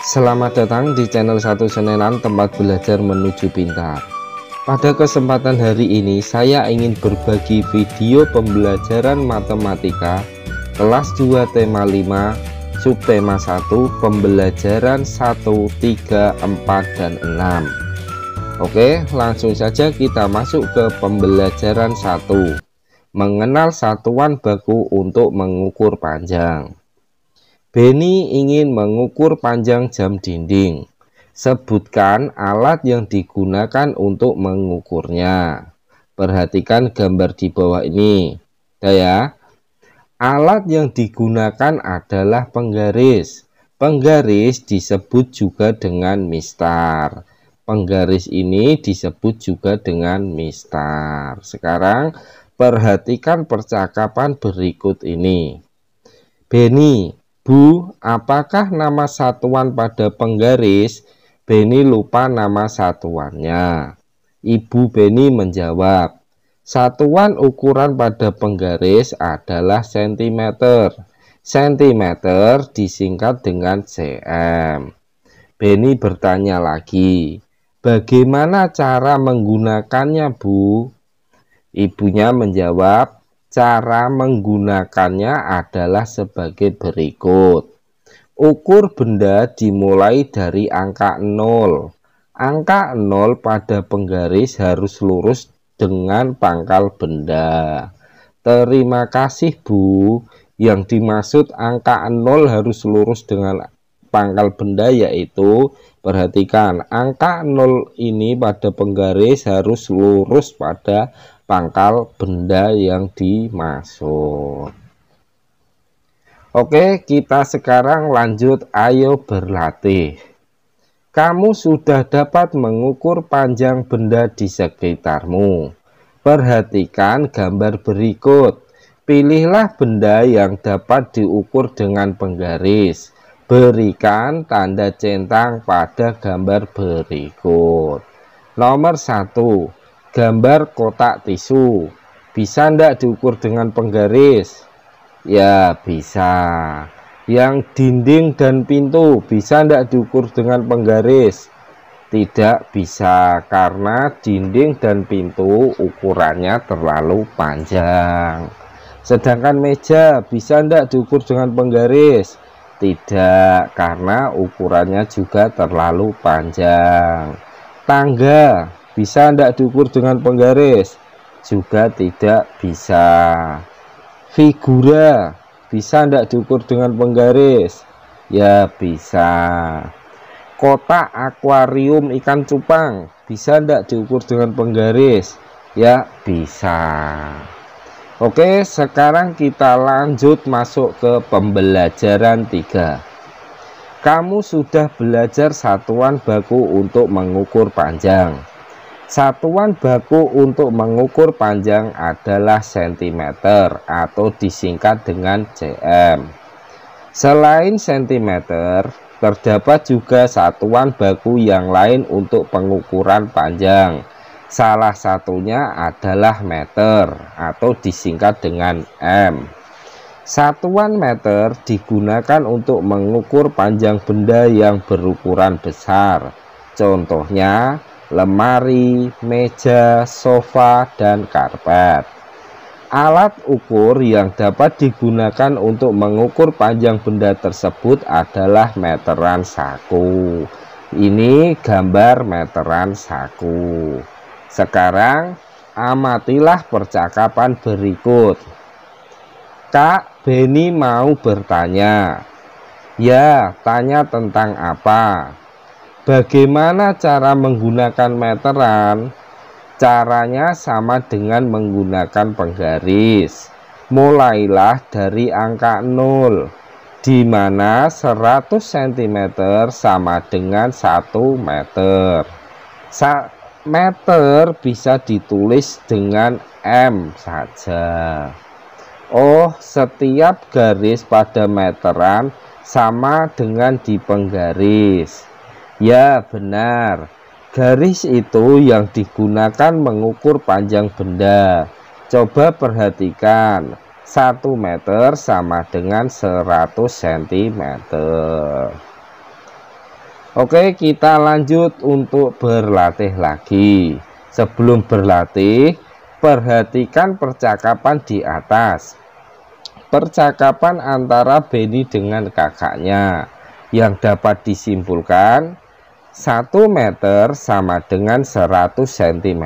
Selamat datang di channel Satu Senenan tempat belajar menuju pintar Pada kesempatan hari ini saya ingin berbagi video pembelajaran matematika Kelas 2 tema 5 Subtema 1 pembelajaran 1, 3, 4, dan 6 Oke langsung saja kita masuk ke pembelajaran 1 Mengenal satuan baku untuk mengukur panjang Benny ingin mengukur panjang jam dinding. Sebutkan alat yang digunakan untuk mengukurnya. Perhatikan gambar di bawah ini. Ya. Alat yang digunakan adalah penggaris. Penggaris disebut juga dengan mistar. Penggaris ini disebut juga dengan mistar. Sekarang perhatikan percakapan berikut ini. Benny. Bu, apakah nama satuan pada penggaris? Beni lupa nama satuannya. Ibu Beni menjawab, Satuan ukuran pada penggaris adalah cm. cm disingkat dengan cm. Beni bertanya lagi, bagaimana cara menggunakannya bu? Ibunya menjawab, Cara menggunakannya adalah sebagai berikut. Ukur benda dimulai dari angka 0. Angka 0 pada penggaris harus lurus dengan pangkal benda. Terima kasih Bu. Yang dimaksud angka 0 harus lurus dengan pangkal benda yaitu perhatikan angka 0 ini pada penggaris harus lurus pada pangkal benda yang dimasuk. Oke, kita sekarang lanjut ayo berlatih. Kamu sudah dapat mengukur panjang benda di sekitarmu. Perhatikan gambar berikut. Pilihlah benda yang dapat diukur dengan penggaris. Berikan tanda centang pada gambar berikut. Nomor 1. Gambar kotak tisu. Bisa ndak diukur dengan penggaris? Ya, bisa. Yang dinding dan pintu bisa ndak diukur dengan penggaris? Tidak bisa karena dinding dan pintu ukurannya terlalu panjang. Sedangkan meja bisa ndak diukur dengan penggaris? Tidak, karena ukurannya juga terlalu panjang. Tangga bisa tidak diukur dengan penggaris? Juga tidak bisa. Figura bisa tidak diukur dengan penggaris? Ya bisa. Kotak akuarium ikan cupang bisa tidak diukur dengan penggaris? Ya bisa. Oke, sekarang kita lanjut masuk ke pembelajaran tiga. kamu sudah belajar satuan baku untuk mengukur panjang Satuan baku untuk mengukur panjang adalah cm atau disingkat dengan cm. Selain cm, terdapat juga satuan baku yang lain untuk pengukuran panjang. Salah satunya adalah meter atau disingkat dengan M. Satuan meter digunakan untuk mengukur panjang benda yang berukuran besar. Contohnya, lemari, meja, sofa, dan karpet. Alat ukur yang dapat digunakan untuk mengukur panjang benda tersebut adalah meteran saku. Ini gambar meteran saku. Sekarang amatilah percakapan berikut. Kak Beni mau bertanya. Ya, tanya tentang apa? Bagaimana cara menggunakan meteran? Caranya sama dengan menggunakan penggaris. Mulailah dari angka 0, di mana 100 cm sama dengan 1 meter. Sa meter bisa ditulis dengan M saja. Oh, setiap garis pada meteran sama dengan di penggaris. Ya, benar. Garis itu yang digunakan mengukur panjang benda. Coba perhatikan. 1 meter sama dengan 100 cm. Oke, kita lanjut untuk berlatih lagi. Sebelum berlatih, perhatikan percakapan di atas. Percakapan antara Benny dengan kakaknya yang dapat disimpulkan 1 meter sama dengan 100 cm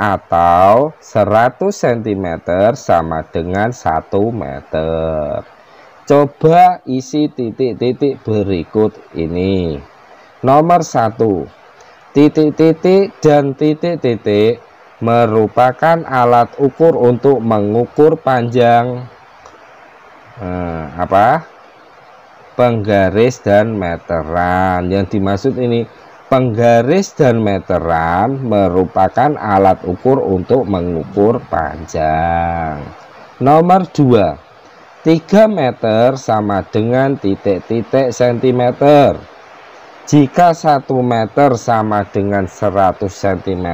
atau 100 cm sama dengan 1 meter. Coba isi titik-titik berikut ini. Nomor 1. Titik-titik dan titik-titik merupakan alat ukur untuk mengukur panjang eh, apa? penggaris dan meteran yang dimaksud ini penggaris dan meteran merupakan alat ukur untuk mengukur panjang nomor 2 3 meter sama dengan titik-titik sentimeter jika 1 meter sama dengan 100 cm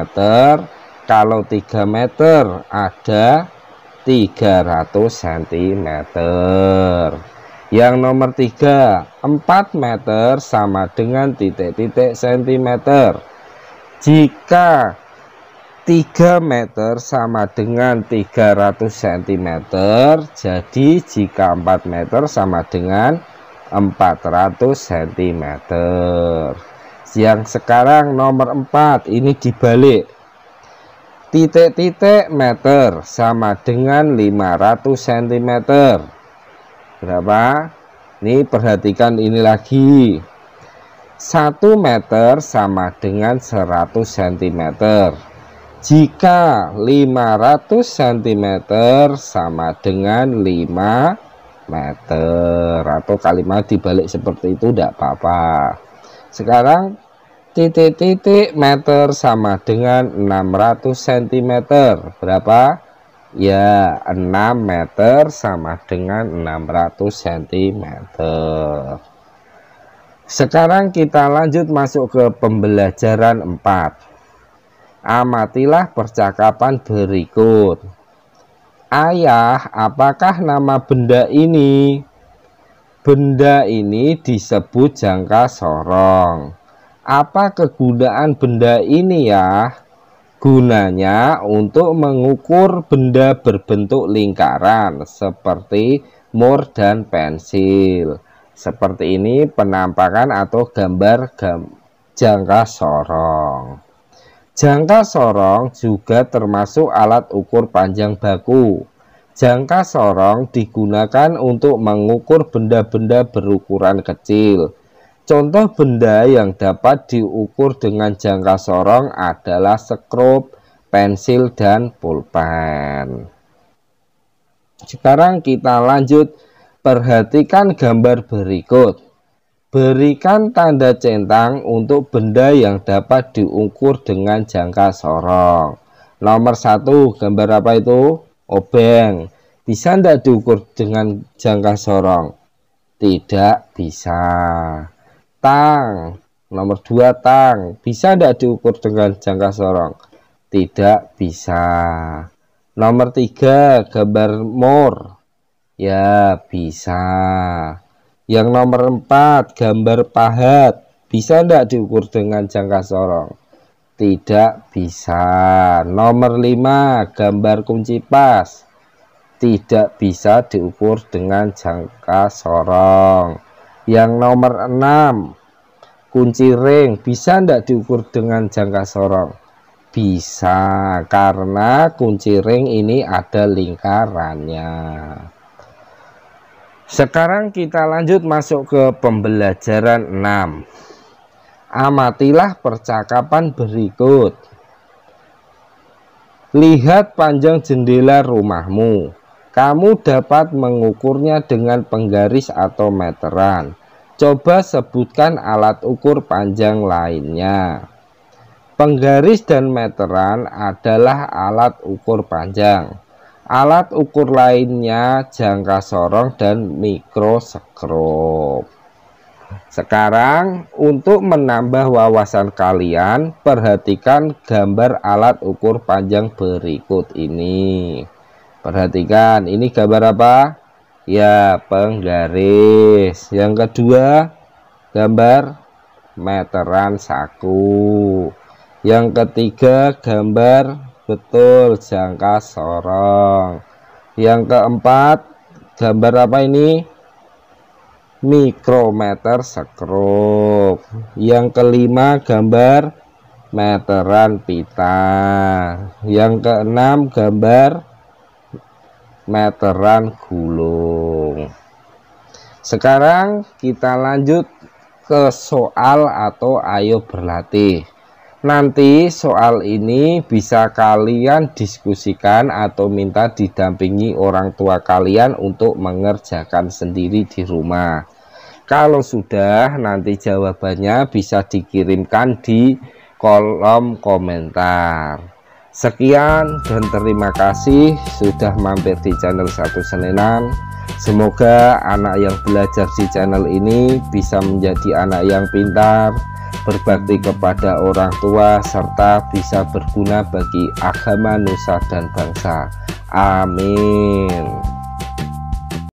kalau 3 meter ada 300 cm yang nomor 3 4 meter sama dengan titik-titik sentimeter jika 3 meter sama dengan 300 cm jadi jika 4 meter sama dengan 400 cm yang sekarang nomor 4 ini dibalik titik-titik meter sama dengan 500 cm Berapa? Ini perhatikan ini lagi. 1 meter sama dengan 100 cm. Jika 500 cm sama dengan 5 meter atau kalimat dibalik seperti itu tidak apa-apa. Sekarang titik-titik meter sama dengan 600 cm. Berapa? ya 6 meter sama dengan 600 cm sekarang kita lanjut masuk ke pembelajaran 4 amatilah percakapan berikut ayah apakah nama benda ini benda ini disebut jangka sorong apa kegunaan benda ini ya gunanya untuk mengukur benda berbentuk lingkaran seperti mur dan pensil. Seperti ini penampakan atau gambar gam jangka sorong. Jangka sorong juga termasuk alat ukur panjang baku. Jangka sorong digunakan untuk mengukur benda-benda berukuran kecil Contoh benda yang dapat diukur dengan jangka sorong adalah skrup, pensil, dan pulpen. Sekarang kita lanjut. Perhatikan gambar berikut. Berikan tanda centang untuk benda yang dapat diukur dengan jangka sorong. Nomor satu, gambar apa itu? Obeng. Bisa tidak diukur dengan jangka sorong? Tidak bisa tang nomor dua tang bisa tidak diukur dengan jangka sorong tidak bisa nomor tiga gambar mur ya bisa yang nomor empat gambar pahat bisa tidak diukur dengan jangka sorong tidak bisa nomor 5 gambar kunci pas tidak bisa diukur dengan jangka sorong yang nomor 6, kunci ring bisa tidak diukur dengan jangka sorong? Bisa, karena kunci ring ini ada lingkarannya. Sekarang kita lanjut masuk ke pembelajaran 6. Amatilah percakapan berikut. Lihat panjang jendela rumahmu kamu dapat mengukurnya dengan penggaris atau meteran. Coba sebutkan alat ukur panjang lainnya. Penggaris dan meteran adalah alat ukur panjang. Alat ukur lainnya jangka sorong dan mikroskop. Sekarang untuk menambah wawasan kalian, perhatikan gambar alat ukur panjang berikut ini. Perhatikan, ini gambar apa? Ya, penggaris. Yang kedua, gambar meteran saku. Yang ketiga, gambar betul jangka sorong. Yang keempat, gambar apa ini? Mikrometer sekrup. Yang kelima, gambar meteran pita. Yang keenam, gambar meteran gulung sekarang kita lanjut ke soal atau ayo berlatih nanti soal ini bisa kalian diskusikan atau minta didampingi orang tua kalian untuk mengerjakan sendiri di rumah kalau sudah nanti jawabannya bisa dikirimkan di kolom komentar Sekian dan terima kasih sudah mampir di channel Satu Senenan. Semoga anak yang belajar di channel ini bisa menjadi anak yang pintar, berbakti kepada orang tua, serta bisa berguna bagi agama, nusa, dan bangsa. Amin.